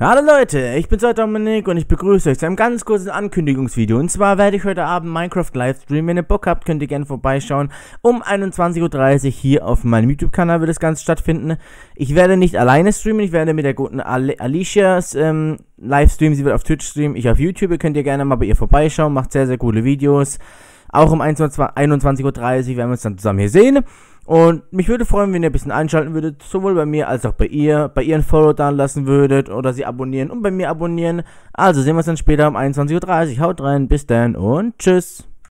Hallo Leute, ich bin's euer Dominik und ich begrüße euch zu einem ganz kurzen Ankündigungsvideo. Und zwar werde ich heute Abend Minecraft Livestream. Wenn ihr Bock habt, könnt ihr gerne vorbeischauen. Um 21.30 Uhr hier auf meinem YouTube-Kanal wird das Ganze stattfinden. Ich werde nicht alleine streamen, ich werde mit der guten Al Alicia ähm, live Sie wird auf Twitch streamen, ich auf YouTube. Ihr könnt ihr gerne mal bei ihr vorbeischauen, macht sehr, sehr coole Videos. Auch um 21.30 Uhr werden wir uns dann zusammen hier sehen. Und mich würde freuen, wenn ihr ein bisschen einschalten würdet, sowohl bei mir als auch bei ihr, bei ihren Follow da lassen würdet oder sie abonnieren und bei mir abonnieren. Also sehen wir uns dann später um 21.30 Uhr. Haut rein, bis dann und tschüss.